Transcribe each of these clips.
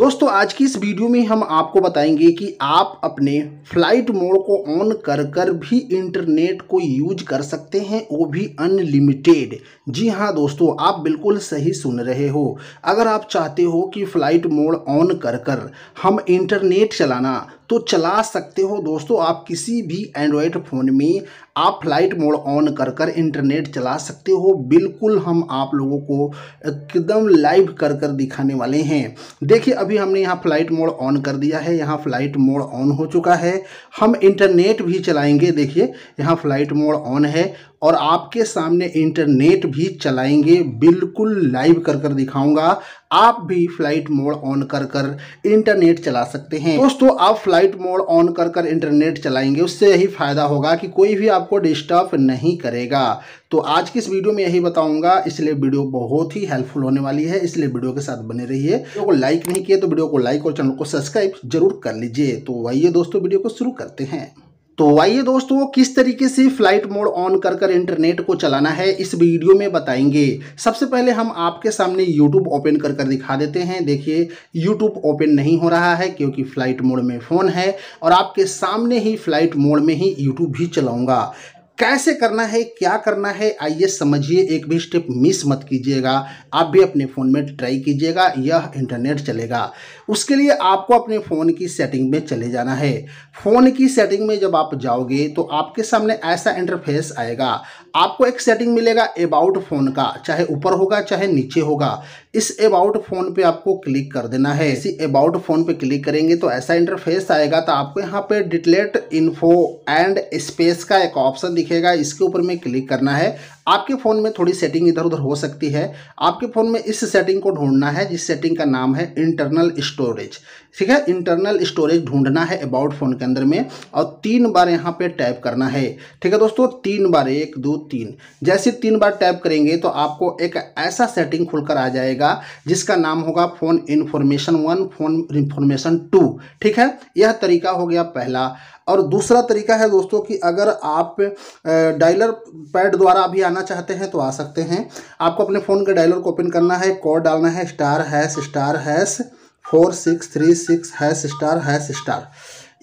दोस्तों आज की इस वीडियो में हम आपको बताएंगे कि आप अपने फ्लाइट मोड को ऑन कर कर भी इंटरनेट को यूज कर सकते हैं वो भी अनलिमिटेड जी हाँ दोस्तों आप बिल्कुल सही सुन रहे हो अगर आप चाहते हो कि फ़्लाइट मोड ऑन कर कर हम इंटरनेट चलाना तो चला सकते हो दोस्तों आप किसी भी एंड्रॉयड फ़ोन में आप फ्लाइट मोड ऑन कर कर इंटरनेट चला सकते हो बिल्कुल हम आप लोगों को एकदम लाइव कर कर दिखाने वाले हैं देखिए अभी हमने यहाँ फ्लाइट मोड ऑन कर दिया है यहाँ फ्लाइट मोड ऑन हो चुका है हम इंटरनेट भी चलाएंगे देखिए यहाँ फ्लाइट मोड ऑन है और आपके सामने इंटरनेट भी चलाएंगे बिल्कुल लाइव कर कर दिखाऊंगा आप भी फ्लाइट मोड ऑन कर कर इंटरनेट चला सकते हैं दोस्तों आप फ्लाइट मोड ऑन कर कर इंटरनेट चलाएंगे उससे यही फ़ायदा होगा कि कोई भी आपको डिस्टर्ब नहीं करेगा तो आज की इस वीडियो में यही बताऊंगा इसलिए वीडियो बहुत ही हेल्पफुल होने वाली है इसलिए वीडियो के साथ बने रहिए है लाइक नहीं किए तो वीडियो को लाइक और चैनल को सब्सक्राइब जरूर कर लीजिए तो वही दोस्तों वीडियो को शुरू करते हैं तो आइए दोस्तों किस तरीके से फ्लाइट मोड ऑन कर कर इंटरनेट को चलाना है इस वीडियो में बताएंगे सबसे पहले हम आपके सामने यूट्यूब ओपन कर कर दिखा देते हैं देखिए यूट्यूब ओपन नहीं हो रहा है क्योंकि फ्लाइट मोड में फ़ोन है और आपके सामने ही फ्लाइट मोड में ही यूट्यूब भी चलाऊंगा कैसे करना है क्या करना है आइए समझिए एक भी स्टेप मिस मत कीजिएगा आप भी अपने फ़ोन में ट्राई कीजिएगा यह इंटरनेट चलेगा उसके लिए आपको अपने फ़ोन की सेटिंग में चले जाना है फ़ोन की सेटिंग में जब आप जाओगे तो आपके सामने ऐसा इंटरफेस आएगा आपको एक सेटिंग मिलेगा अबाउट फ़ोन का चाहे ऊपर होगा चाहे नीचे होगा इस अबाउट फ़ोन पर आपको क्लिक कर देना है इसी अबाउट फ़ोन पर क्लिक करेंगे तो ऐसा इंटरफेस आएगा तो आपको यहाँ पर डिटलेट इन्फो एंड स्पेस का एक ऑप्शन दिखेगा इसके ऊपर में क्लिक करना है आपके फ़ोन में थोड़ी सेटिंग इधर उधर हो सकती है आपके फ़ोन में इस सेटिंग को ढूंढना है जिस सेटिंग का नाम है इंटरनल स्टोरेज ठीक है इंटरनल स्टोरेज ढूंढना है अबाउट फ़ोन के अंदर में और तीन बार यहाँ पे टैप करना है ठीक है दोस्तों तीन बार एक दो तीन जैसे तीन बार टैप करेंगे तो आपको एक ऐसा सेटिंग खुलकर आ जाएगा जिसका नाम होगा phone information one phone information two ठीक है यह तरीका हो गया पहला और दूसरा तरीका है दोस्तों कि अगर आप डायलर पैड द्वारा भी आना चाहते हैं तो आ सकते हैं आपको अपने फ़ोन के डायलर को ओपन करना है कोड डालना है star hash star hash four six three six hash star hash star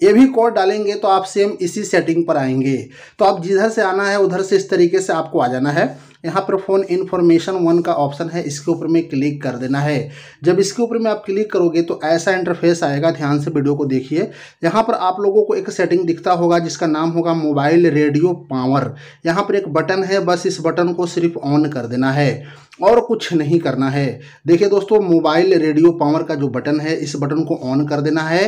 ये भी कोड डालेंगे तो आप सेम इसी सेटिंग पर आएंगे तो आप जिधर से आना है उधर से इस तरीके से आपको आ जाना है यहाँ पर फ़ोन इन्फॉर्मेशन वन का ऑप्शन है इसके ऊपर में क्लिक कर देना है जब इसके ऊपर में आप क्लिक करोगे तो ऐसा इंटरफेस आएगा ध्यान से वीडियो को देखिए यहाँ पर आप लोगों को एक सेटिंग दिखता होगा जिसका नाम होगा मोबाइल रेडियो पावर यहाँ पर एक बटन है बस इस बटन को सिर्फ ऑन कर देना है और कुछ नहीं करना है देखिए दोस्तों मोबाइल रेडियो पावर का जो बटन है इस बटन को ऑन कर देना है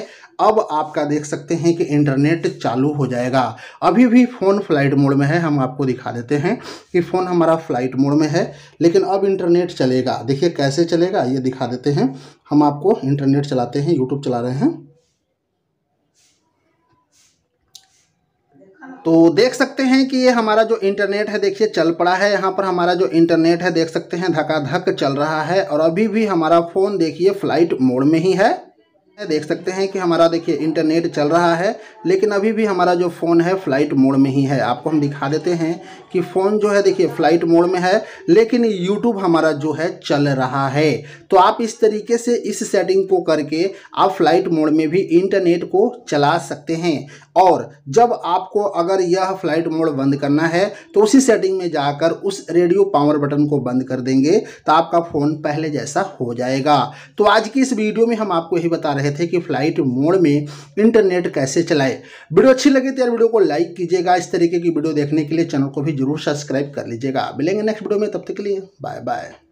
अब आपका देख सकते हैं कि इंटरनेट चालू हो जाएगा अभी भी फ़ोन फ्लाइट मोड में है हम आपको दिखा देते हैं कि फ़ोन हमारा फ्लाइट मोड में है लेकिन अब इंटरनेट चलेगा देखिए कैसे चलेगा ये दिखा देते हैं हम आपको इंटरनेट चलाते हैं यूट्यूब चला रहे हैं तो देख सकते हैं कि ये हमारा जो इंटरनेट है देखिए चल पड़ा है यहाँ पर हमारा जो इंटरनेट है देख सकते हैं धकाधक चल रहा है और अभी भी हमारा फ़ोन देखिए फ़्लाइट मोड में ही है देख सकते हैं कि हमारा देखिए इंटरनेट चल रहा है लेकिन अभी भी हमारा जो फ़ोन है फ़्लाइट मोड में ही है आपको हम दिखा देते हैं कि फ़ोन जो है देखिए फ़्लाइट मोड में है लेकिन यूट्यूब हमारा जो है चल रहा है तो आप इस तरीके से इस सेटिंग को करके आप फ़्लाइट मोड में भी इंटरनेट को चला सकते हैं और जब आपको अगर यह फ़्लाइट मोड बंद करना है तो उसी सेटिंग में जाकर उस रेडियो पावर बटन को बंद कर देंगे तो आपका फ़ोन पहले जैसा हो जाएगा तो आज की इस वीडियो में हम आपको यही बता रहे रहे थे कि फ्लाइट मोड में इंटरनेट कैसे चलाए वीडियो अच्छी लगी तो यार वीडियो को लाइक कीजिएगा इस तरीके की वीडियो देखने के लिए चैनल को भी जरूर सब्सक्राइब कर लीजिएगा मिलेंगे नेक्स्ट वीडियो में तब तक के लिए बाय बाय